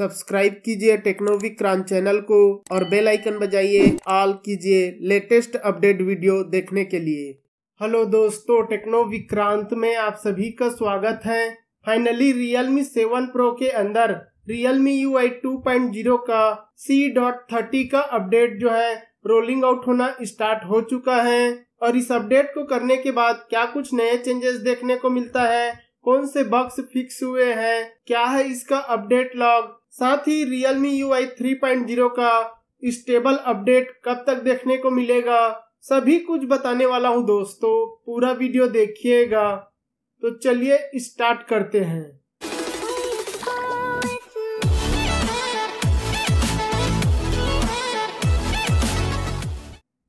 subscribe कीजिए टेक्नोविक crunch channel को और बेल आइकन बजाइए ऑल कीजिए लेटेस्ट अपडेट वीडियो देखने के लिए हेलो दोस्तों टेक्नो विक्रांत में आप सभी का स्वागत है फाइनली रियलमी सेवन प्रो के अंदर Realme U I two point zero का सी डॉट थर्टी का अपडेट जो है रोलिंग आउट होना स्टार्ट हो चुका है और इस अपडेट को करने के बाद क्या कुछ नए चेंजेस देखने को मिलता है कौन से बग्स फिक्स हुए हैं क्या है इसका अपडेट लॉग साथ ही U I three point zero का स्टेबल अपडेट कब तक देखने को मिलेगा सभी कुछ बताने वाला हूँ दोस्तों पूरा वीडियो देखिएगा तो चलिए स्टार्ट करते हैं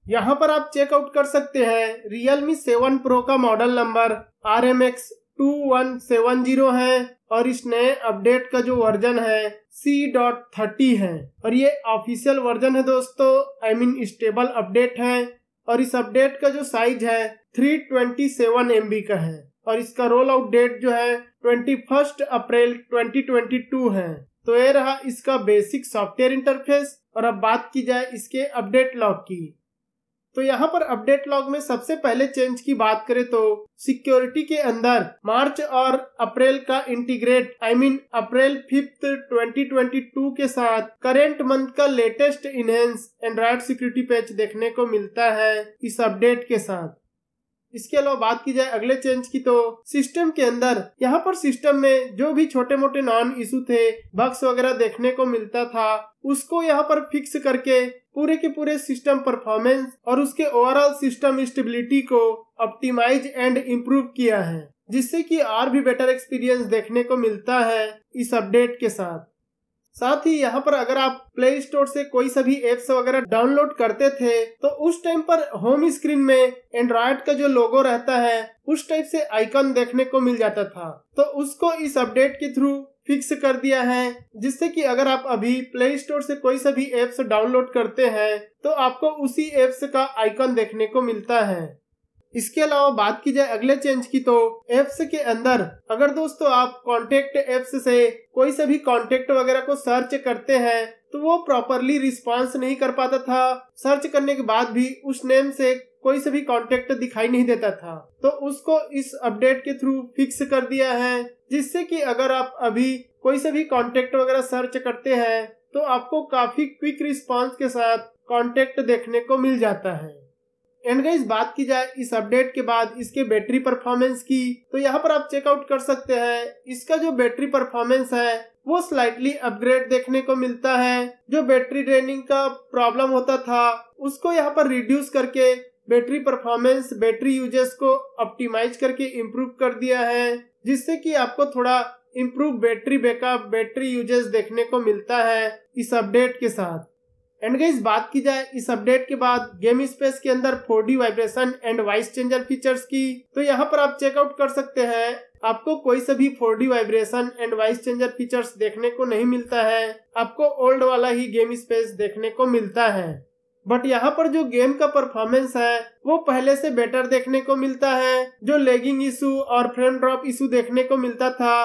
यहाँ पर आप चेकआउट कर सकते हैं Realme 7 Pro का model number R M X two one seven zero है और इस नए अपडेट का जो वर्जन है सी डॉट थर्टी है और ये ऑफिशियल वर्जन है दोस्तों आई मीन स्टेबल अपडेट है और इस अपडेट का जो साइज है थ्री ट्वेंटी सेवन एम बी का है और इसका रोल आउट डेट जो है twenty first April twenty twenty two है तो ये रहा इसका बेसिक सॉफ्टवेयर इंटरफेस और अब बात की जाए इसके अपडेट लॉक की तो यहाँ पर अपडेट लॉग में सबसे पहले चेंज की बात करें तो सिक्योरिटी के अंदर मार्च और अप्रैल का integrate I mean April fifth 2022 के साथ करेंट मंथ का latest enhance Android security patch देखने को मिलता है इस अपडेट के साथ इसके अलावा बात की जाए अगले चेंज की तो सिस्टम के अंदर यहाँ पर सिस्टम में जो भी छोटे मोटे नॉन इशू थे बक्स वगैरह देखने को मिलता था उसको यहाँ पर फिक्स करके पूरे के पूरे सिस्टम परफॉर्मेंस और उसके ओवरऑल सिस्टम स्टेबिलिटी को ऑप्टिमाइज एंड इम्प्रूव किया है जिससे कि और भी बेटर एक्सपीरियंस देखने को मिलता है इस अपडेट के साथ साथ ही यहाँ पर अगर आप प्ले स्टोर से कोई सभी एप्स वगैरह डाउनलोड करते थे तो उस टाइम पर होम स्क्रीन में एंड्रॉयड का जो लोगो रहता है उस टाइप से आइकन देखने को मिल जाता था तो उसको इस अपडेट के थ्रू फिक्स कर दिया है जिससे कि अगर आप अभी प्ले स्टोर से कोई सभी एप्स डाउनलोड करते हैं तो आपको उसी एप्स का आइकन देखने को मिलता है इसके अलावा बात की जाए अगले चेंज की तो एप्स के अंदर अगर दोस्तों आप कॉन्टेक्ट एप्स से कोई सभी भी कॉन्टेक्ट वगैरह को सर्च करते हैं तो वो प्रॉपरली रिस्पॉन्स नहीं कर पाता था सर्च करने के बाद भी उस नेम से कोई सभी कॉन्टेक्ट दिखाई नहीं देता था तो उसको इस अपडेट के थ्रू फिक्स कर दिया है जिससे कि अगर आप अभी कोई सभी भी कॉन्टेक्ट वगैरह सर्च करते हैं तो आपको काफी क्विक रिस्पॉन्स के साथ कॉन्टेक्ट देखने को मिल जाता है एंड गाइस बात की जाए इस अपडेट के बाद इसके बैटरी परफॉर्मेंस की तो यहाँ पर आप चेकआउट कर सकते हैं इसका जो बैटरी परफॉर्मेंस है वो स्लाइटली अपग्रेड देखने को मिलता है जो बैटरी ड्रेनिंग का प्रॉब्लम होता था उसको यहाँ पर रिड्यूस करके बैटरी परफॉर्मेंस बैटरी यूजेस को ऑप्टिमाइज करके इम्प्रूव कर दिया है जिससे कि आपको थोड़ा improve battery backup battery usage देखने को मिलता है इस अपडेट के साथ एंड गाइस बात की जाए इस अपडेट के बाद गेम स्पेस के अंदर four vibration and voice changer features की तो यहाँ पर आप चेकआउट कर सकते हैं आपको कोई सभी four vibration and voice changer features देखने को नहीं मिलता है आपको ओल्ड वाला ही गेम स्पेस देखने को मिलता है बट यहाँ पर जो गेम का परफॉर्मेंस है वो पहले से बेटर देखने को मिलता है जो लेगिंग इशू और फ्रेम ड्रॉप इशू देखने को मिलता था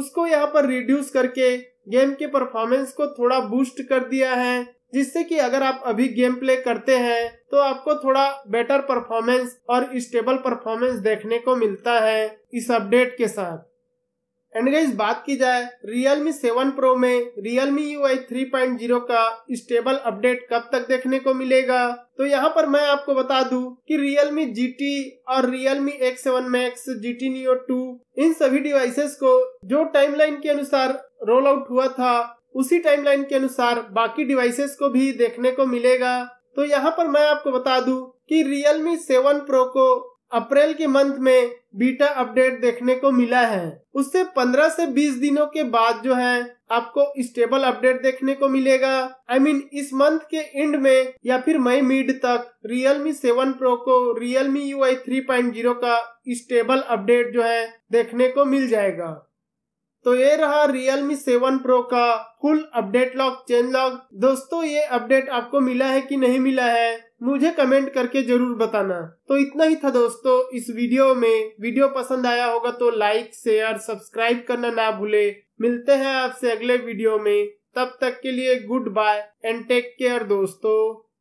उसको यहाँ पर रिड्यूस करके गेम के परफॉर्मेंस को थोड़ा बूस्ट कर दिया है जिससे कि अगर आप अभी गेम प्ले करते हैं तो आपको थोड़ा बेटर परफॉर्मेंस और स्टेबल परफॉर्मेंस देखने को मिलता है इस अपडेट के साथ एंड गाइस बात की जाए रियलमी सेवन प्रो में U I three point zero का स्टेबल अपडेट कब तक देखने को मिलेगा तो यहाँ पर मैं आपको बता रियल कि जी टी और X seven max G T Neo two इन सभी डिवाइसेस को जो टाइमलाइन के अनुसार रोल आउट हुआ था उसी टाइमलाइन के अनुसार बाकी डिवाइसेस को भी देखने को मिलेगा तो यहाँ पर मैं आपको बता दू की रियलमी सेवन प्रो को अप्रैल के मंथ में बीटा अपडेट देखने को मिला है उससे 15 से 20 दिनों के बाद जो है आपको स्टेबल अपडेट देखने को मिलेगा आई I मीन mean, इस मंथ के एंड में या फिर मई मिड तक रियलमी 7 प्रो को Realme UI 3.0 का स्टेबल अपडेट जो है देखने को मिल जाएगा तो ये रहा Realme 7 Pro का full update lock chain lock दोस्तों ये अपडेट आपको मिला है कि नहीं मिला है मुझे कमेंट करके जरूर बताना तो इतना ही था दोस्तों इस वीडियो में वीडियो पसंद आया होगा तो लाइक शेयर सब्सक्राइब करना ना भूले मिलते हैं आपसे अगले वीडियो में तब तक के लिए good bye and take care दोस्तों